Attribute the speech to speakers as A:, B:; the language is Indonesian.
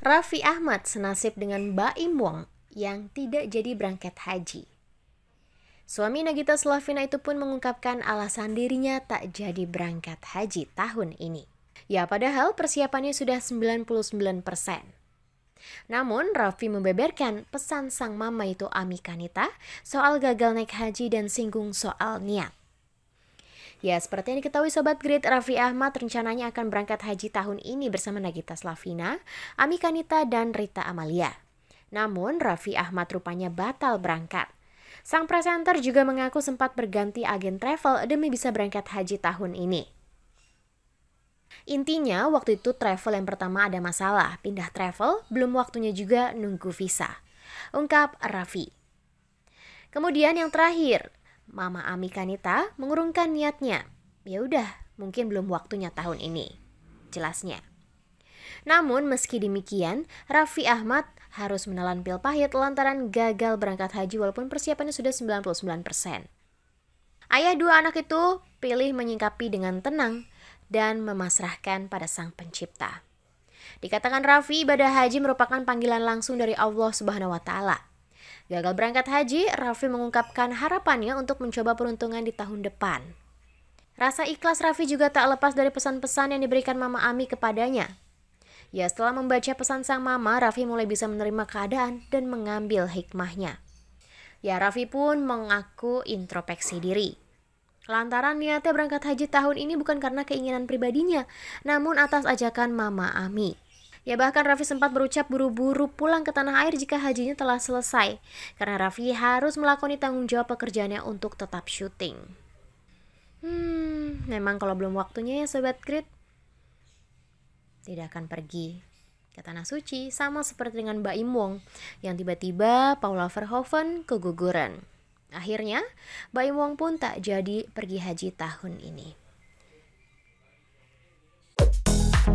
A: Raffi Ahmad senasib dengan Mbak Wong yang tidak jadi berangkat haji. Suami Nagita Slavina itu pun mengungkapkan alasan dirinya tak jadi berangkat haji tahun ini. Ya padahal persiapannya sudah 99%. Namun Raffi membeberkan pesan sang mama itu Ami Kanita soal gagal naik haji dan singgung soal niat. Ya, seperti yang diketahui Sobat Grid, Raffi Ahmad rencananya akan berangkat haji tahun ini bersama Nagita Slavina, Ami Kanita, dan Rita Amalia. Namun, Raffi Ahmad rupanya batal berangkat. Sang presenter juga mengaku sempat berganti agen travel demi bisa berangkat haji tahun ini. Intinya, waktu itu travel yang pertama ada masalah, pindah travel, belum waktunya juga nunggu visa. Ungkap Raffi. Kemudian yang terakhir, Mama Ami Kanita mengurungkan niatnya. Ya udah, mungkin belum waktunya tahun ini. Jelasnya. Namun meski demikian, Raffi Ahmad harus menelan pil pahit lantaran gagal berangkat haji walaupun persiapannya sudah 99%. Ayah dua anak itu pilih menyingkapi dengan tenang dan memasrahkan pada sang pencipta. Dikatakan Raffi, ibadah haji merupakan panggilan langsung dari Allah Subhanahu wa Ta'ala. Gagal berangkat haji, Raffi mengungkapkan harapannya untuk mencoba peruntungan di tahun depan. Rasa ikhlas Raffi juga tak lepas dari pesan-pesan yang diberikan Mama Ami kepadanya. Ya setelah membaca pesan sang mama, Raffi mulai bisa menerima keadaan dan mengambil hikmahnya. Ya Raffi pun mengaku introspeksi diri. Lantaran niatnya berangkat haji tahun ini bukan karena keinginan pribadinya, namun atas ajakan Mama Ami. Ya bahkan Raffi sempat berucap buru-buru pulang ke tanah air jika hajinya telah selesai. Karena Raffi harus melakoni tanggung jawab pekerjaannya untuk tetap syuting. Hmm, memang kalau belum waktunya ya Sobat Grit. Tidak akan pergi ke tanah suci sama seperti dengan Mbak Im Wong yang tiba-tiba Paula Verhoeven keguguran. Akhirnya, Mbak Im Wong pun tak jadi pergi haji tahun ini.